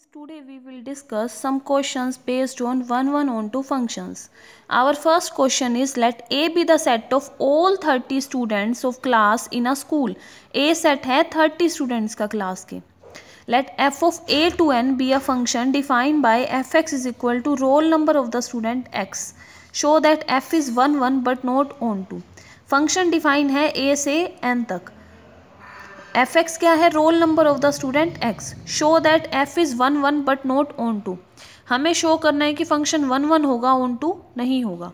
Students, today we will discuss some questions based on 1112 functions. Our first question is let A be the set of all 30 students of class in a school. A set hai 30 students ka class ke. Let f of a to n be a function defined by fx is equal to roll number of the student x. Show that f is 1 1 but not on 2. Function defined N tak. F X क्या है roll number of the student X show that F is one one but not onto हमें show करना है कि function one one होगा onto नहीं होगा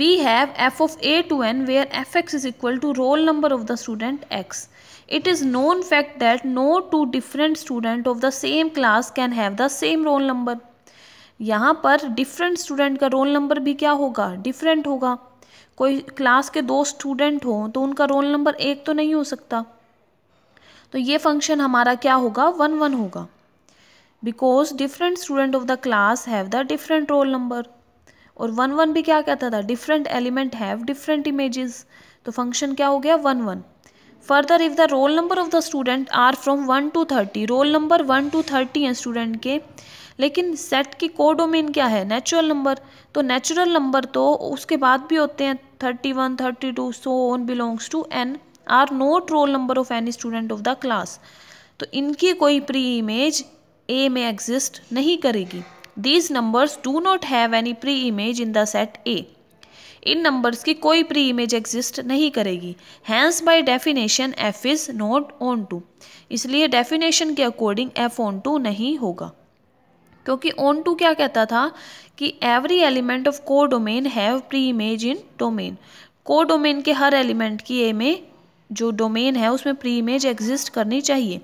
we have F of A to N where F x is equal to roll number of the student X it is known fact that no two different student of the same class can have the same roll number यहाँ पर different student का roll number भी क्या होगा different होगा कोई class के दो स्टूडेंट हों तो उनका रोल नंबर एक तो नहीं हो सकता तो ये फंक्शन हमारा क्या होगा वन वन होगा because different student of the class have the different roll number और वन वन भी क्या कहता था different element have different images तो फंक्शन क्या हो गया one one further if the roll number of the student are from one to thirty roll number one to thirty हैं स्टूडेंट के लेकिन सेट की डोमेन क्या है नेचुरल नंबर तो नेचुरल नंबर तो उसके बाद भी होते हैं thirty one thirty two so on belongs to N are not roll number of any student of the class तो इनकी कोई प्री इमेज ए में एग्जिस्ट नहीं करेगी these numbers do not have any pre image in the set A इन numbers की कोई pre image exist नहीं करेगी hence by definition F is not onto इसलिए डेफिनेशन के अकॉर्डिंग एफ ऑन टू नहीं होगा क्योंकि ओन टू क्या कहता था कि every element of codomain have pre image in domain codomain के हर एलिमेंट की ए में जो डोमेन है उसमें प्री इमेज एग्जिस्ट करनी चाहिए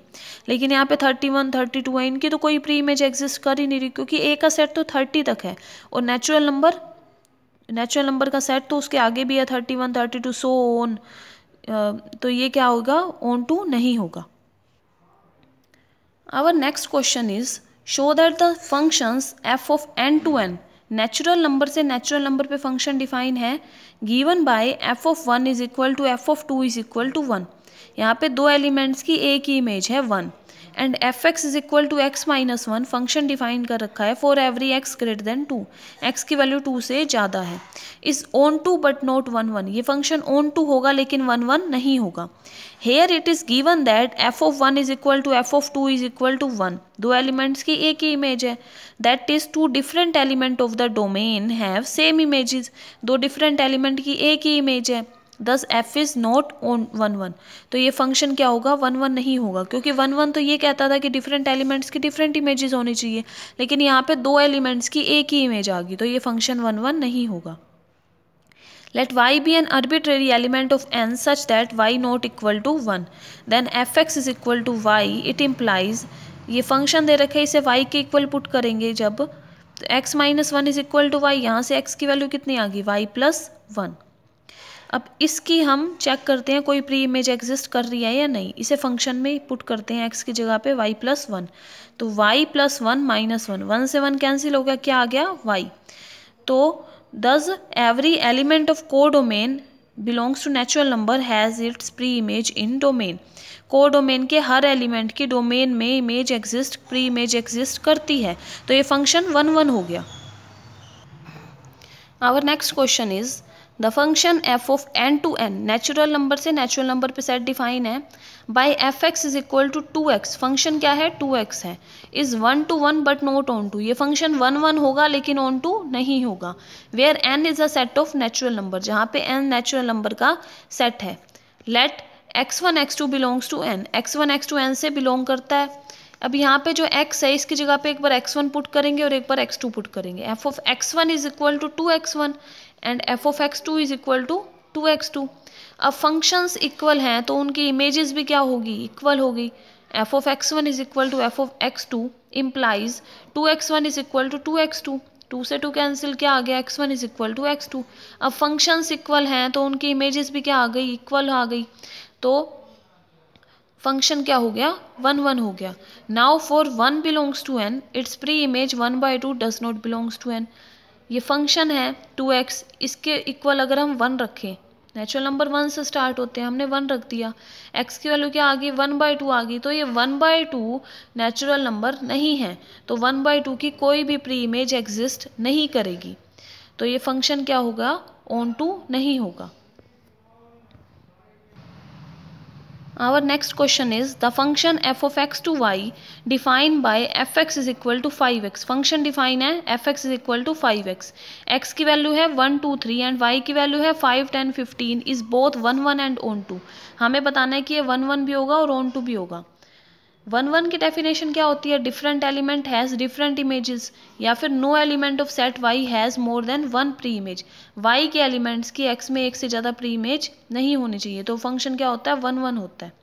लेकिन यहाँ पे थर्टी वन थर्टी टू है इनकी तो कोई प्री इमेज एग्जिस्ट कर ही नहीं रही क्योंकि ए का सेट तो थर्टी तक है और नेचुरल नंबर नेचुरल नंबर का सेट तो उसके आगे भी है thirty one thirty two so on तो ये क्या होगा ओन टू नहीं होगा our next question is show that the functions F of N to N natural number से नेचुरल नंबर पे फंक्शन डिफाइन है given by F of one is equal to F of two is equal to one यहाँ पे दो elements की एक ही image है one and F x is equal to X minus one function define कर रखा है for every X greater than two X की वैल्यू टू से ज़्यादा है is onto but not one one ये फंक्शन ओन टू होगा लेकिन वन वन नहीं होगा here it is given that F of one is equal to F of two is equal to one दो elements की एक ही image है that is two different element of the domain have same image दो different element की एक ही image है thus F is not on one one तो ये फंक्शन क्या होगा वन वन नहीं होगा क्योंकि वन वन तो ये कहता था कि डिफरेंट एलिमेंट्स की डिफरेंट इमेजेस होनी चाहिए लेकिन यहाँ पे दो एलिमेंट्स की एक ही इमेज आ गई तो ये फंक्शन वन वन नहीं होगा let Y be an arbitrary element of N such that Y not equal to one then F x is equal to Y it implies ये फंक्शन दे रखे इसे वाई के इक्वल पुट करेंगे जब तो X minus one is equal to Y यहाँ से एक्स की वैल्यू कितनी आ गई वाई प्लस वन अब इसकी हम चेक करते हैं कोई प्री इमेज एग्जिस्ट कर रही है या नहीं इसे फंक्शन में पुट करते हैं एक्स की जगह पे वाई प्लस वन तो Y plus one minus one one से वन कैंसिल हो गया क्या आ गया वाई तो thus every element of codomain belongs to natural number has its pre image in domain codomain के हर एलिमेंट की डोमेन में image exist pre image exist करती है तो ये फंक्शन वन वन हो गया our next question is the function F of N to N natural number से नेचुरल नंबर पे सेट डिफाइन है by F x is equal to two X function क्या है टू एक्स है is one to one but not onto ये function one one होगा लेकिन onto नहीं होगा where N is a set of natural number जहाँ पे एन नेचुरल नंबर का सेट है let X one X two belongs to N X one X two N से बिलोंग करता है अब यहाँ पे जो एक्स है इसकी जगह पे एक बार एक्स वन पुट करेंगे और एक बार एक्स टू पुट करेंगे F of X one is equal to two X one and F of x two is equal to two X two अब फंक्शंस इक्वल हैं तो उनकी इमेजेस भी क्या होगी इक्वल होगी F of X one is equal to F of x two implies two X one is equal to two X two two से two cancel क्या आ गया x one is equal to X two अब functions equal हैं तो उनकी images भी क्या आ गई इक्वल आ गई तो फंक्शन क्या हो गया वन वन हो गया now for one belongs to N its pre image one by two does not belongs to N ये फंक्शन है टू एक्स इसके इक्वल अगर हम वन रखें नेचुरल नंबर वन से स्टार्ट होते हैं हमने वन रख दिया एक्स की वैल्यू क्या आ गई वन बाई टू आ गई तो ये one by two natural number नहीं है तो वन बाई टू की कोई भी प्री इमेज एग्जिस्ट नहीं करेगी तो ये फंक्शन क्या होगा ऑन टू नहीं होगा our next question is the function F of x to y defined by f x is equal to five x function define है f x is equal to five x x की value है one two three and y की value है five ten fifteen is both one one and onto हमें बताना है कि ये वन वन भी होगा और ओन टू भी होगा वन वन की डेफिनेशन क्या होती है different element has different images या फिर no element of set y has more than one pre image y के एलिमेंट्स की एक्स में एक से ज़्यादा प्री इमेज नहीं होनी चाहिए तो फंक्शन क्या होता है वन वन होता है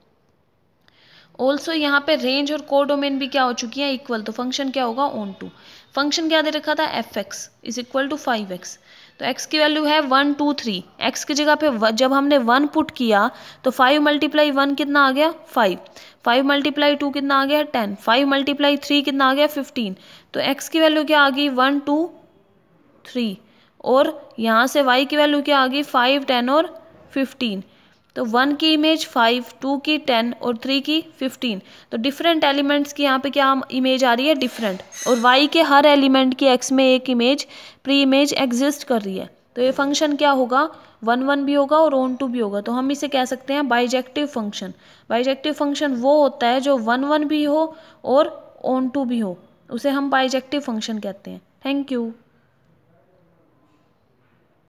ऑल्सो यहाँ पे रेंज और को डोमेन भी क्या हो चुकी है इक्वल तो फंक्शन क्या होगा ओन टू फंक्शन क्या दे रखा था f x is equal to five x तो x की वैल्यू है वन टू थ्री एक्स की जगह पे जब हमने वन पुट किया तो फाइव मल्टीप्लाई वन कितना आ गया फाइव फाइव मल्टीप्लाई टू कितना आ गया टेन फाइव मल्टीप्लाई थ्री कितना आ गया फिफ्टीन तो x की वैल्यू क्या आ गई वन टू थ्री और यहाँ से y की वैल्यू क्या आ गई फाइव टेन और फिफ्टीन तो वन की इमेज फाइव टू की टेन और थ्री की फिफ्टीन तो डिफरेंट एलिमेंट्स की यहाँ पे क्या इमेज आ रही है डिफरेंट और वाई के हर एलिमेंट की एक्स में एक इमेज प्री इमेज एग्जिस्ट कर रही है तो ये फंक्शन क्या होगा वन वन भी होगा और ओन टू भी होगा तो हम इसे कह सकते हैं बाइजेक्टिव फंक्शन बाइजेक्टिव फंक्शन वो होता है जो वन वन भी हो और ओन टू भी हो उसे हम बाइजेक्टिव फंक्शन कहते हैं थैंक यू